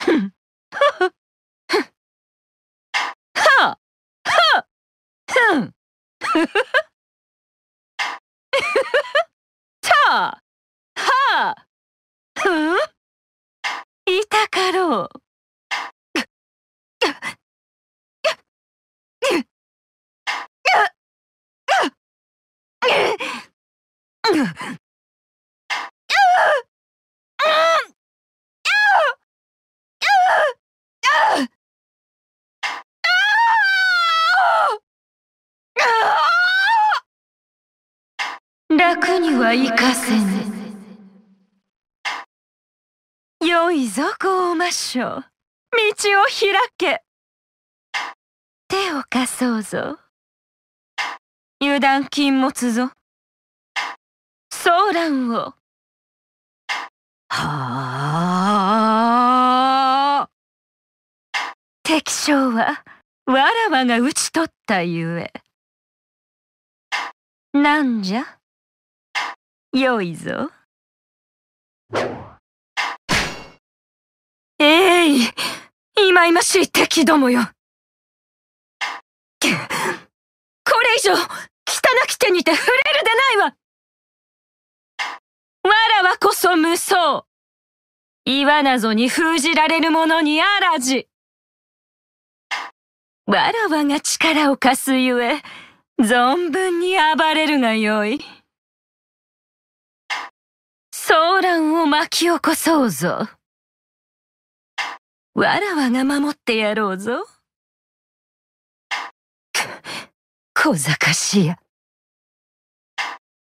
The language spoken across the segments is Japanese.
はあふんいたかろう。には行かせぬよいぞゴーマショ道を開け手を貸そうぞ油断禁物ぞ騒乱をはあ敵将はわらわが討ち取ったゆえなんじゃよいぞ。えい、いまいましい敵どもよ。これ以上、汚き手にて触れるでないわわらわこそ無双。岩謎に封じられる者にあらじ。わらわが力を貸すゆえ、存分に暴れるがよい。騒乱を巻き起こそうぞ。わらわが守ってやろうぞ。小賢しや。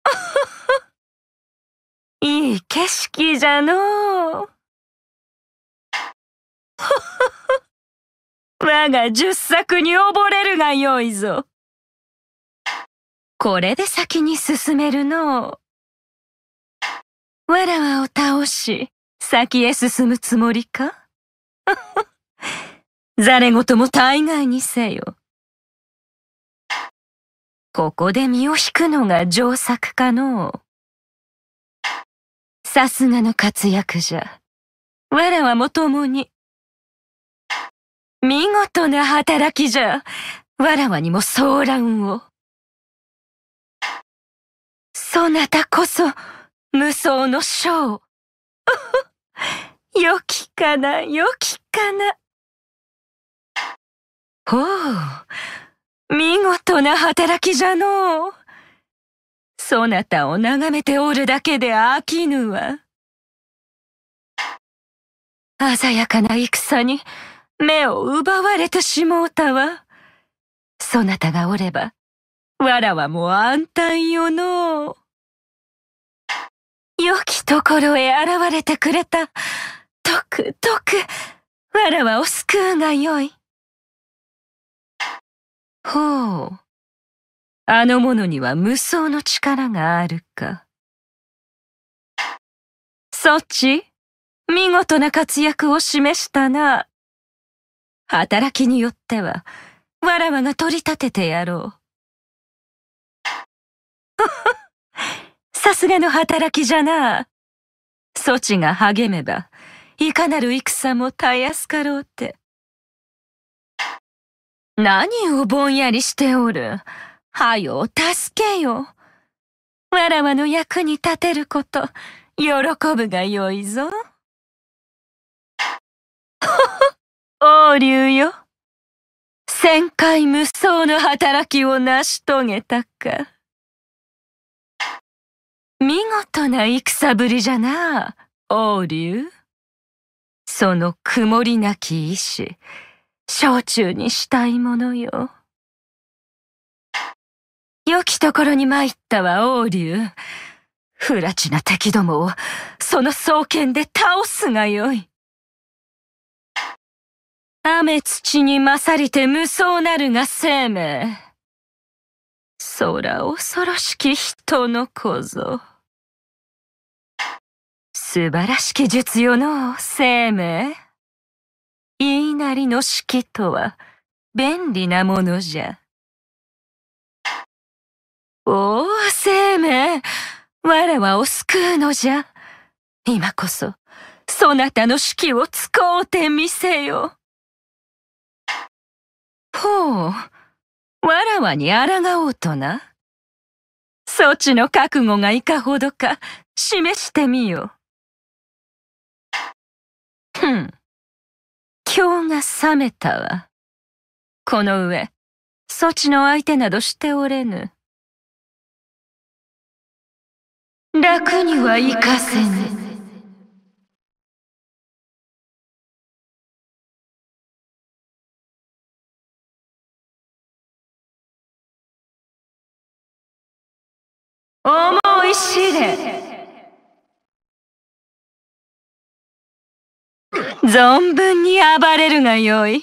いい景色じゃのう。我が十作に溺れるがよいぞ。これで先に進めるのう。わらわを倒し、先へ進むつもりか ご事も大概にせよ。ここで身を引くのが上策かのさすがの活躍じゃ。わらわも共に。見事な働きじゃ。わらわにも騒乱を。そなたこそ、無双の章。よきかな、よきかな。ほう、見事な働きじゃのう。そなたを眺めておるだけで飽きぬわ。鮮やかな戦に目を奪われてしもうたわ。そなたがおれば、わらわも安泰よのう。良きところへ現れてくれた。とくとく、わらわを救うがよい。ほう。あの者には無双の力があるか。そっち見事な活躍を示したな。働きによっては、わらわが取り立ててやろう。さすがの働きじゃな。措置が励めば、いかなる戦もたやすかろうって。何をぼんやりしておる。はよ、助けよ。わらわの役に立てること、喜ぶがよいぞ。王竜よ。旋回無双の働きを成し遂げたか。見事な戦ぶりじゃな、王竜。その曇りなき意志、小中にしたいものよ。良きところに参ったわ、王竜。不らちな敵どもを、その双剣で倒すがよい。雨土に勝りて無双なるが生命。空恐ろしき人の小僧。素晴らしき術よの生命。言いなりの式とは便利なものじゃ。おお、生命我はお救うのじゃ。今こそ、そなたの式を使うてみせよ。ほう、わらわに抗おうとな。そちの覚悟がいかほどか示してみよ。ふん。今日が冷めたわ。この上、そちの相手などしておれぬ。楽には行かせぬ。思い知れ存分に暴れるがよい。